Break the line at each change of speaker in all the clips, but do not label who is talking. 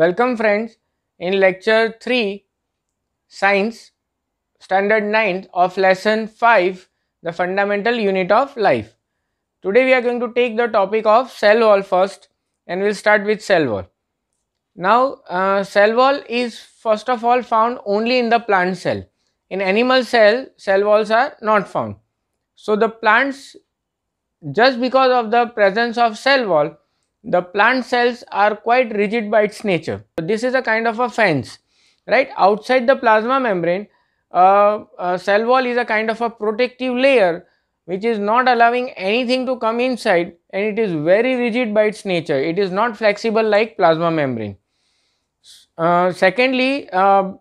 Welcome friends, in lecture 3, science, standard 9 of lesson 5, the fundamental unit of life. Today we are going to take the topic of cell wall first and we will start with cell wall. Now uh, cell wall is first of all found only in the plant cell. In animal cell, cell walls are not found. So the plants just because of the presence of cell wall the plant cells are quite rigid by its nature. This is a kind of a fence, right? Outside the plasma membrane, uh, a uh, cell wall is a kind of a protective layer which is not allowing anything to come inside and it is very rigid by its nature. It is not flexible like plasma membrane. Uh, secondly, uh,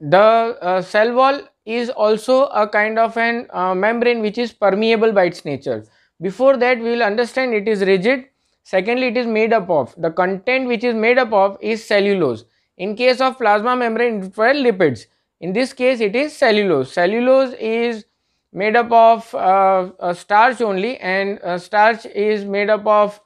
the uh, cell wall is also a kind of an uh, membrane which is permeable by its nature. Before that, we will understand it is rigid. Secondly, it is made up of. The content which is made up of is cellulose. In case of plasma membrane, it were lipids. In this case, it is cellulose. Cellulose is made up of uh, uh, starch only and uh, starch is made up of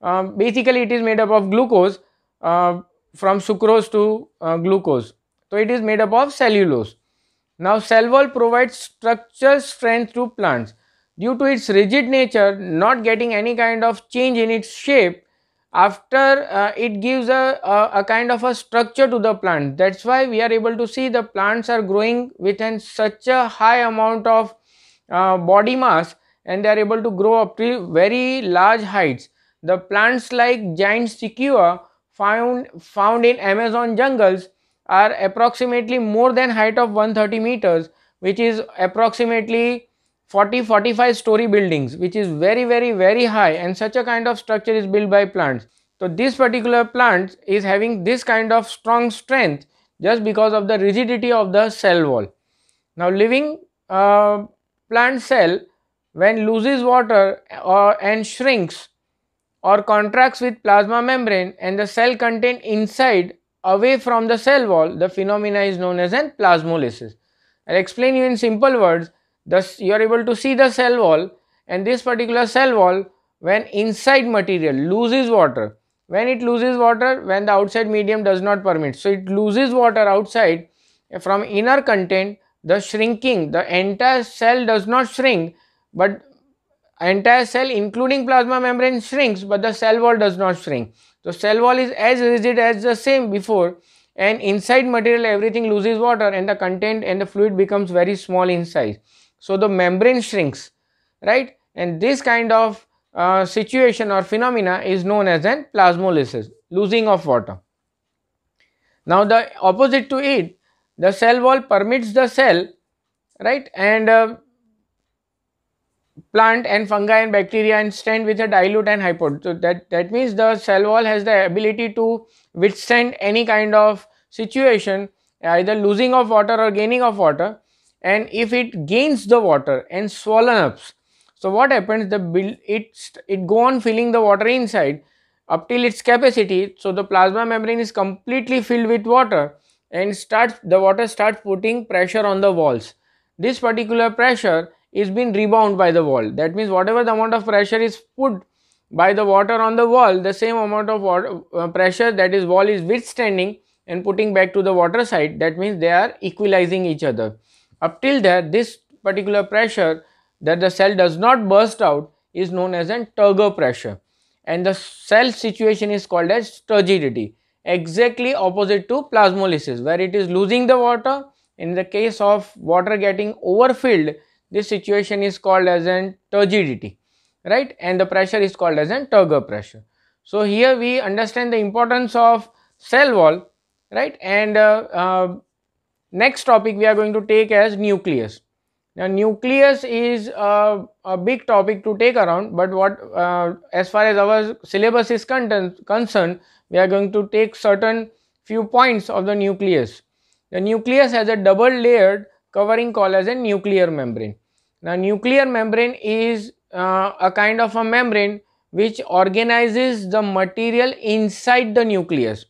um, basically it is made up of glucose uh, from sucrose to uh, glucose. So, it is made up of cellulose. Now, cell wall provides structural strength to plants due to its rigid nature not getting any kind of change in its shape after uh, it gives a, a, a, kind of a structure to the plant that's why we are able to see the plants are growing within such a high amount of uh, body mass and they are able to grow up to very large heights the plants like giant sequoia found found in amazon jungles are approximately more than height of 130 meters which is approximately 40 45 story buildings which is very very very high and such a kind of structure is built by plants so this particular plant is having this kind of strong strength just because of the rigidity of the cell wall now living uh, plant cell when loses water uh, or and shrinks or contracts with plasma membrane and the cell contained inside away from the cell wall the phenomena is known as an plasmolysis i'll explain you in simple words thus you are able to see the cell wall and this particular cell wall when inside material loses water when it loses water when the outside medium does not permit so it loses water outside from inner content the shrinking the entire cell does not shrink but entire cell including plasma membrane shrinks but the cell wall does not shrink so cell wall is as rigid as the same before and inside material everything loses water and the content and the fluid becomes very small in size so, the membrane shrinks, right? And this kind of uh, situation or phenomena is known as an plasmolysis, losing of water. Now, the opposite to it, the cell wall permits the cell, right, and uh, plant and fungi and bacteria and stand with a dilute and hypo. So, that, that means the cell wall has the ability to withstand any kind of situation, either losing of water or gaining of water and if it gains the water and swollen up so what happens the build it it go on filling the water inside up till its capacity so the plasma membrane is completely filled with water and starts the water starts putting pressure on the walls this particular pressure is being rebound by the wall that means whatever the amount of pressure is put by the water on the wall the same amount of water, uh, pressure that is wall is withstanding and putting back to the water side that means they are equalizing each other up till there, this particular pressure that the cell does not burst out is known as an turgor pressure and the cell situation is called as turgidity exactly opposite to plasmolysis where it is losing the water in the case of water getting overfilled this situation is called as an turgidity right and the pressure is called as an turgor pressure so here we understand the importance of cell wall right and uh, uh, Next topic we are going to take as nucleus. Now nucleus is a, a big topic to take around but what uh, as far as our syllabus is concerned we are going to take certain few points of the nucleus. The nucleus has a double layered covering called as a nuclear membrane. Now nuclear membrane is uh, a kind of a membrane which organizes the material inside the nucleus.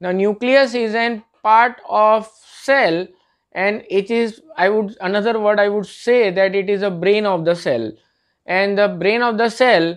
Now nucleus is a part of cell and it is i would another word i would say that it is a brain of the cell and the brain of the cell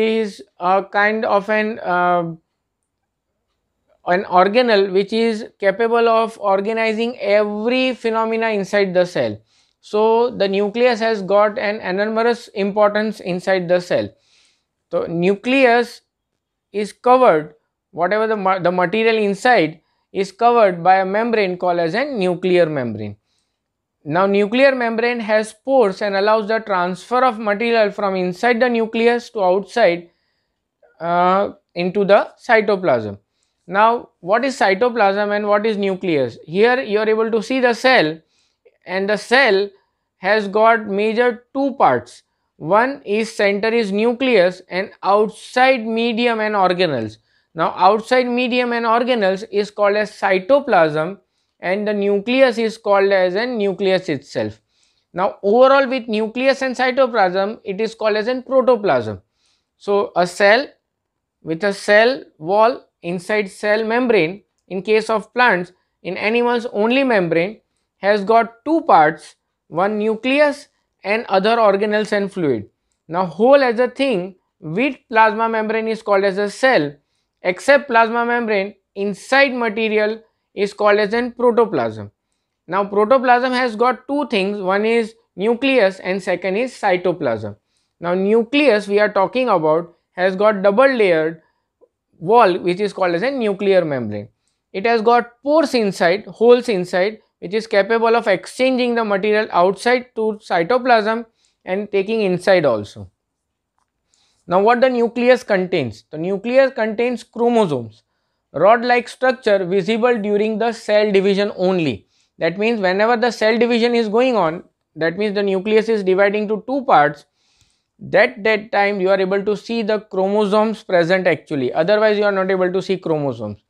is a kind of an uh, an organelle which is capable of organizing every phenomena inside the cell so the nucleus has got an enormous importance inside the cell so nucleus is covered whatever the, the material inside is covered by a membrane called as a nuclear membrane. Now nuclear membrane has pores and allows the transfer of material from inside the nucleus to outside uh, into the cytoplasm. Now what is cytoplasm and what is nucleus? Here you are able to see the cell and the cell has got major two parts. One is center is nucleus and outside medium and organelles. Now outside medium and organelles is called as cytoplasm and the nucleus is called as a nucleus itself. Now overall with nucleus and cytoplasm it is called as a protoplasm. So a cell with a cell wall inside cell membrane in case of plants in animals only membrane has got two parts one nucleus and other organelles and fluid. Now whole as a thing with plasma membrane is called as a cell except plasma membrane inside material is called as an protoplasm. Now protoplasm has got two things one is nucleus and second is cytoplasm. Now nucleus we are talking about has got double layered wall which is called as a nuclear membrane. It has got pores inside holes inside which is capable of exchanging the material outside to cytoplasm and taking inside also. Now what the nucleus contains? The nucleus contains chromosomes, rod-like structure visible during the cell division only. That means whenever the cell division is going on, that means the nucleus is dividing to two parts, that that time you are able to see the chromosomes present actually, otherwise you are not able to see chromosomes.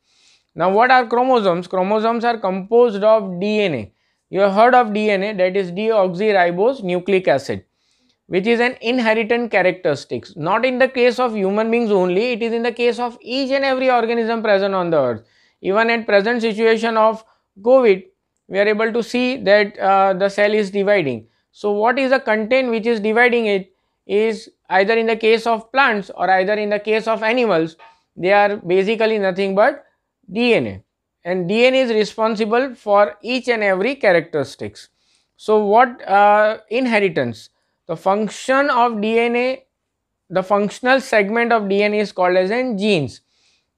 Now what are chromosomes? Chromosomes are composed of DNA. You have heard of DNA that is deoxyribose nucleic acid which is an inherent characteristics. Not in the case of human beings only, it is in the case of each and every organism present on the earth. Even at present situation of COVID, we are able to see that uh, the cell is dividing. So, what is the content which is dividing it is either in the case of plants or either in the case of animals, they are basically nothing but DNA. And DNA is responsible for each and every characteristics. So, what uh, inheritance? The function of DNA, the functional segment of DNA is called as an genes.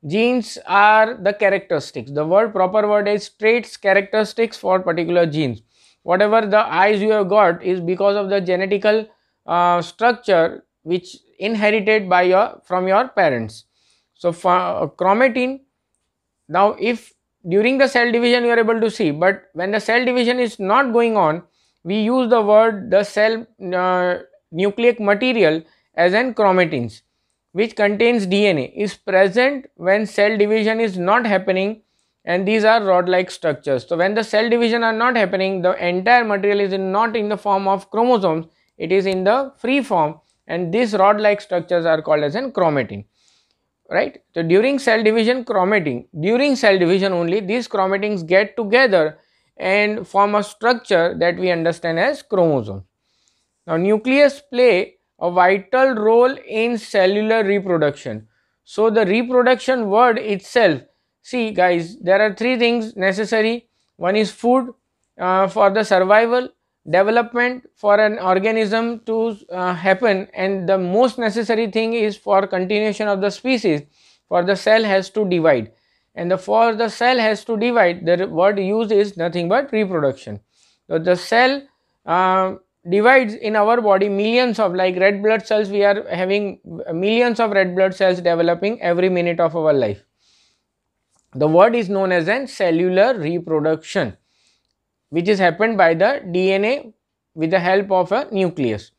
Genes are the characteristics. The word proper word is traits, characteristics for particular genes. Whatever the eyes you have got is because of the genetical uh, structure which inherited by your from your parents. So for uh, chromatin, now if during the cell division you are able to see, but when the cell division is not going on, we use the word the cell uh, nucleic material as an chromatins which contains DNA is present when cell division is not happening and these are rod like structures. So, when the cell division are not happening the entire material is in not in the form of chromosomes it is in the free form and these rod like structures are called as an chromatin right. So, during cell division chromatin during cell division only these chromatins get together and form a structure that we understand as chromosome. Now, nucleus play a vital role in cellular reproduction. So, the reproduction word itself, see guys, there are three things necessary. One is food uh, for the survival, development for an organism to uh, happen and the most necessary thing is for continuation of the species for the cell has to divide and the for the cell has to divide the word used is nothing but reproduction so the cell uh, divides in our body millions of like red blood cells we are having uh, millions of red blood cells developing every minute of our life the word is known as an cellular reproduction which is happened by the dna with the help of a nucleus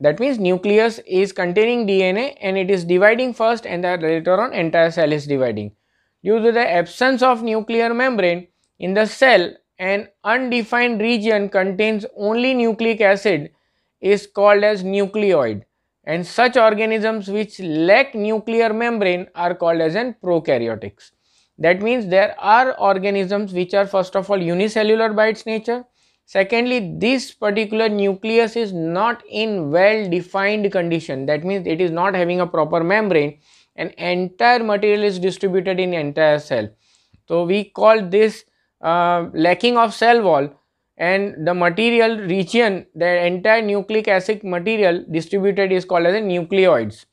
that means nucleus is containing dna and it is dividing first and later on entire cell is dividing Due to the absence of nuclear membrane in the cell, an undefined region contains only nucleic acid is called as nucleoid and such organisms which lack nuclear membrane are called as an prokaryotics. That means there are organisms which are first of all unicellular by its nature. Secondly, this particular nucleus is not in well defined condition. That means it is not having a proper membrane and entire material is distributed in entire cell. So, we call this uh, lacking of cell wall and the material region the entire nucleic acid material distributed is called as a nucleoids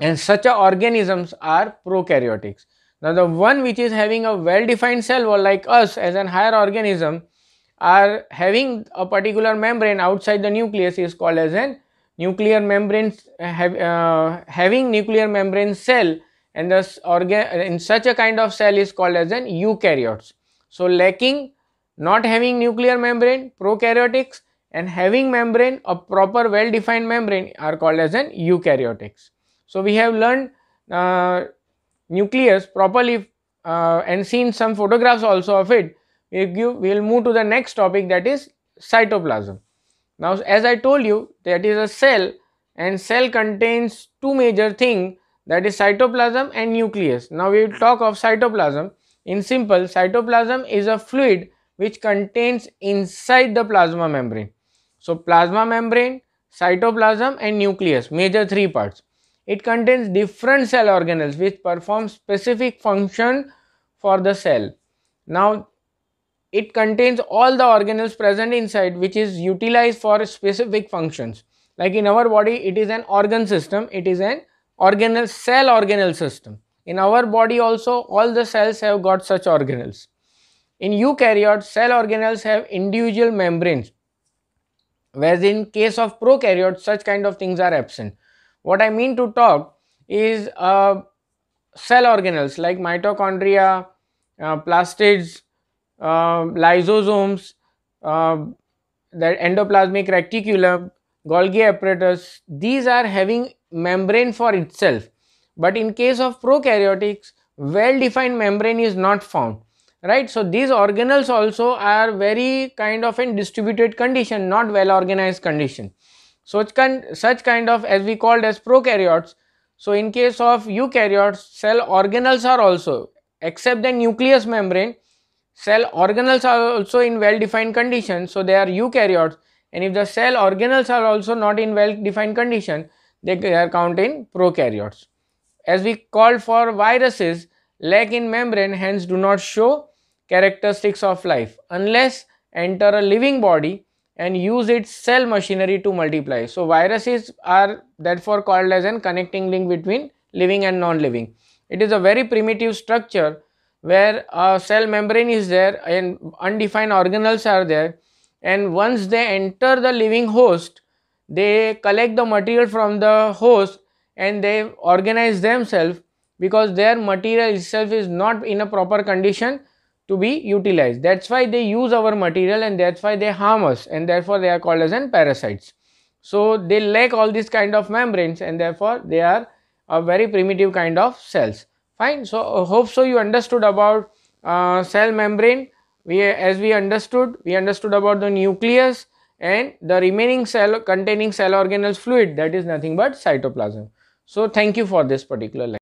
and such organisms are prokaryotics. Now, the one which is having a well defined cell wall like us as an higher organism are having a particular membrane outside the nucleus is called as an nuclear membranes uh, have, uh, having nuclear membrane cell and thus organ in such a kind of cell is called as an eukaryotes. So, lacking not having nuclear membrane prokaryotics and having membrane a proper well defined membrane are called as an eukaryotics. So, we have learned uh, nucleus properly uh, and seen some photographs also of it. We will move to the next topic that is cytoplasm. Now, as I told you, that is a cell and cell contains two major thing that is cytoplasm and nucleus. Now, we will talk of cytoplasm. In simple, cytoplasm is a fluid which contains inside the plasma membrane. So, plasma membrane, cytoplasm and nucleus, major three parts. It contains different cell organelles which perform specific function for the cell. Now, it contains all the organelles present inside which is utilized for specific functions. Like in our body, it is an organ system, it is an organelle cell organelle system. In our body also, all the cells have got such organelles. In eukaryotes, cell organelles have individual membranes, whereas in case of prokaryotes, such kind of things are absent. What I mean to talk is uh, cell organelles like mitochondria, uh, plastids, um, lysosomes, um, the endoplasmic reticulum, Golgi apparatus, these are having membrane for itself. But in case of prokaryotics, well-defined membrane is not found, right? So, these organelles also are very kind of in distributed condition, not well-organized condition. So, such kind of as we called as prokaryotes. So, in case of eukaryotes, cell organelles are also except the nucleus membrane, Cell organelles are also in well-defined conditions, so they are eukaryotes. And if the cell organelles are also not in well-defined condition, they are counted in prokaryotes. As we called for viruses, lack in membrane, hence do not show characteristics of life unless enter a living body and use its cell machinery to multiply. So, viruses are therefore called as an connecting link between living and non-living. It is a very primitive structure where a cell membrane is there and undefined organelles are there and once they enter the living host they collect the material from the host and they organize themselves because their material itself is not in a proper condition to be utilized that's why they use our material and that's why they harm us and therefore they are called as an parasites so they lack all these kind of membranes and therefore they are a very primitive kind of cells fine. So, uh, hope so you understood about uh, cell membrane we as we understood we understood about the nucleus and the remaining cell containing cell organelles fluid that is nothing but cytoplasm. So, thank you for this particular lecture.